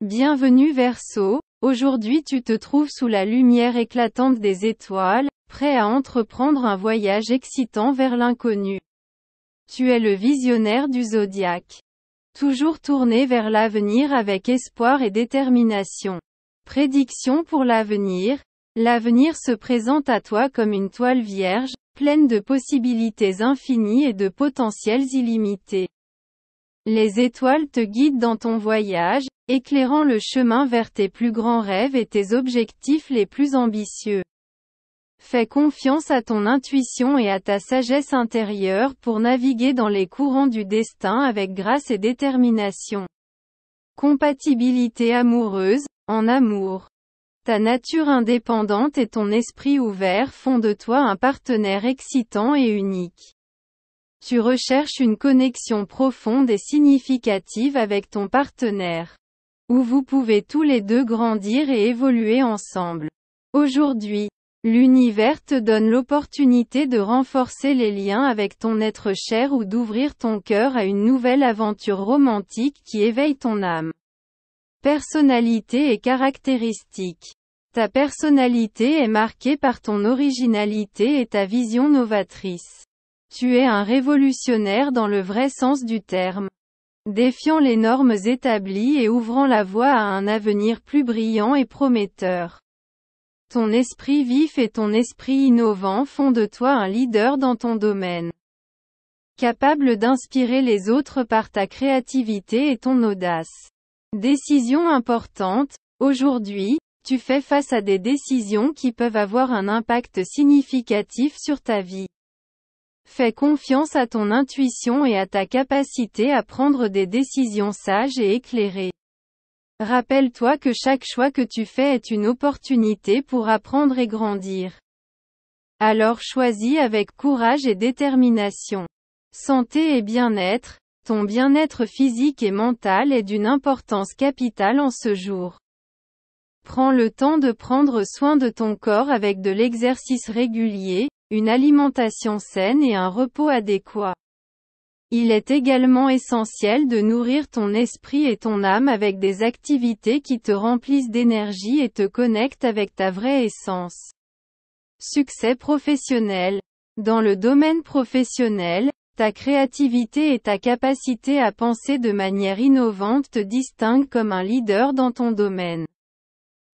Bienvenue Verseau, aujourd'hui tu te trouves sous la lumière éclatante des étoiles, prêt à entreprendre un voyage excitant vers l'inconnu. Tu es le visionnaire du zodiaque. Toujours tourné vers l'avenir avec espoir et détermination. Prédiction pour l'avenir. L'avenir se présente à toi comme une toile vierge, pleine de possibilités infinies et de potentiels illimités. Les étoiles te guident dans ton voyage, éclairant le chemin vers tes plus grands rêves et tes objectifs les plus ambitieux. Fais confiance à ton intuition et à ta sagesse intérieure pour naviguer dans les courants du destin avec grâce et détermination. Compatibilité amoureuse, en amour. Ta nature indépendante et ton esprit ouvert font de toi un partenaire excitant et unique. Tu recherches une connexion profonde et significative avec ton partenaire où vous pouvez tous les deux grandir et évoluer ensemble. Aujourd'hui, l'univers te donne l'opportunité de renforcer les liens avec ton être cher ou d'ouvrir ton cœur à une nouvelle aventure romantique qui éveille ton âme. Personnalité et caractéristiques. Ta personnalité est marquée par ton originalité et ta vision novatrice. Tu es un révolutionnaire dans le vrai sens du terme défiant les normes établies et ouvrant la voie à un avenir plus brillant et prometteur. Ton esprit vif et ton esprit innovant font de toi un leader dans ton domaine. Capable d'inspirer les autres par ta créativité et ton audace. Décision importante, aujourd'hui, tu fais face à des décisions qui peuvent avoir un impact significatif sur ta vie. Fais confiance à ton intuition et à ta capacité à prendre des décisions sages et éclairées. Rappelle-toi que chaque choix que tu fais est une opportunité pour apprendre et grandir. Alors choisis avec courage et détermination. Santé et bien-être, ton bien-être physique et mental est d'une importance capitale en ce jour. Prends le temps de prendre soin de ton corps avec de l'exercice régulier, une alimentation saine et un repos adéquat. Il est également essentiel de nourrir ton esprit et ton âme avec des activités qui te remplissent d'énergie et te connectent avec ta vraie essence. Succès professionnel. Dans le domaine professionnel, ta créativité et ta capacité à penser de manière innovante te distinguent comme un leader dans ton domaine.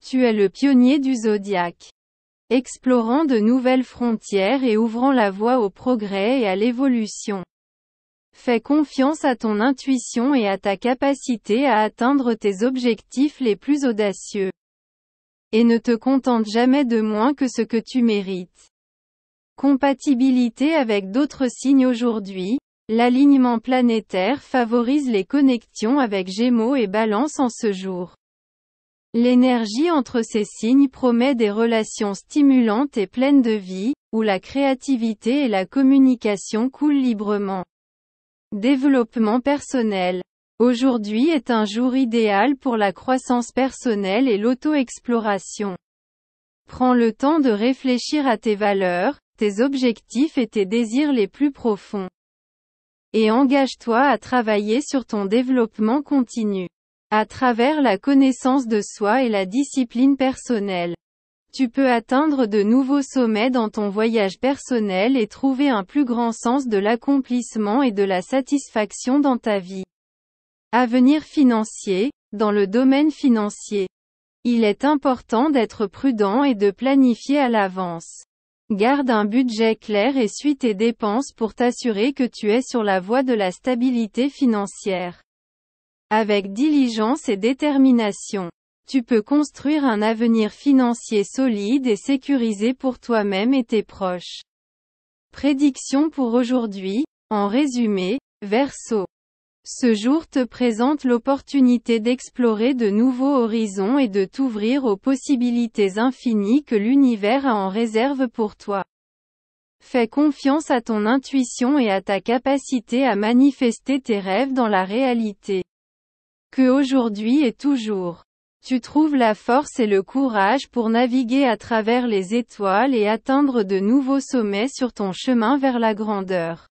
Tu es le pionnier du zodiaque explorant de nouvelles frontières et ouvrant la voie au progrès et à l'évolution. Fais confiance à ton intuition et à ta capacité à atteindre tes objectifs les plus audacieux. Et ne te contente jamais de moins que ce que tu mérites. Compatibilité avec d'autres signes aujourd'hui, l'alignement planétaire favorise les connexions avec Gémeaux et Balance en ce jour. L'énergie entre ces signes promet des relations stimulantes et pleines de vie, où la créativité et la communication coulent librement. Développement personnel. Aujourd'hui est un jour idéal pour la croissance personnelle et l'auto-exploration. Prends le temps de réfléchir à tes valeurs, tes objectifs et tes désirs les plus profonds. Et engage-toi à travailler sur ton développement continu à travers la connaissance de soi et la discipline personnelle. Tu peux atteindre de nouveaux sommets dans ton voyage personnel et trouver un plus grand sens de l'accomplissement et de la satisfaction dans ta vie. Avenir financier, dans le domaine financier. Il est important d'être prudent et de planifier à l'avance. Garde un budget clair et suis tes dépenses pour t'assurer que tu es sur la voie de la stabilité financière. Avec diligence et détermination, tu peux construire un avenir financier solide et sécurisé pour toi-même et tes proches. Prédiction pour aujourd'hui, en résumé, verso. Ce jour te présente l'opportunité d'explorer de nouveaux horizons et de t'ouvrir aux possibilités infinies que l'univers a en réserve pour toi. Fais confiance à ton intuition et à ta capacité à manifester tes rêves dans la réalité que aujourd'hui et toujours. Tu trouves la force et le courage pour naviguer à travers les étoiles et atteindre de nouveaux sommets sur ton chemin vers la grandeur.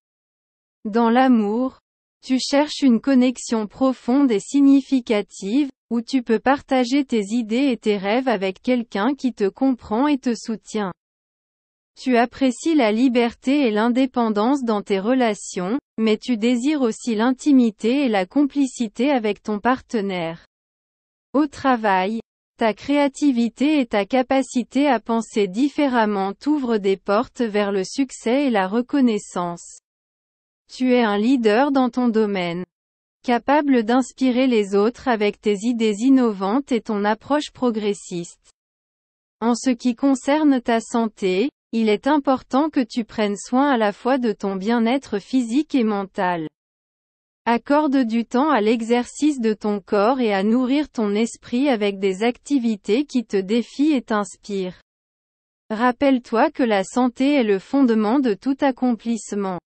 Dans l'amour, tu cherches une connexion profonde et significative, où tu peux partager tes idées et tes rêves avec quelqu'un qui te comprend et te soutient. Tu apprécies la liberté et l'indépendance dans tes relations, mais tu désires aussi l'intimité et la complicité avec ton partenaire. Au travail, ta créativité et ta capacité à penser différemment t'ouvrent des portes vers le succès et la reconnaissance. Tu es un leader dans ton domaine. Capable d'inspirer les autres avec tes idées innovantes et ton approche progressiste. En ce qui concerne ta santé, il est important que tu prennes soin à la fois de ton bien-être physique et mental. Accorde du temps à l'exercice de ton corps et à nourrir ton esprit avec des activités qui te défient et t'inspirent. Rappelle-toi que la santé est le fondement de tout accomplissement.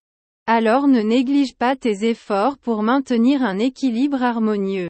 Alors ne néglige pas tes efforts pour maintenir un équilibre harmonieux.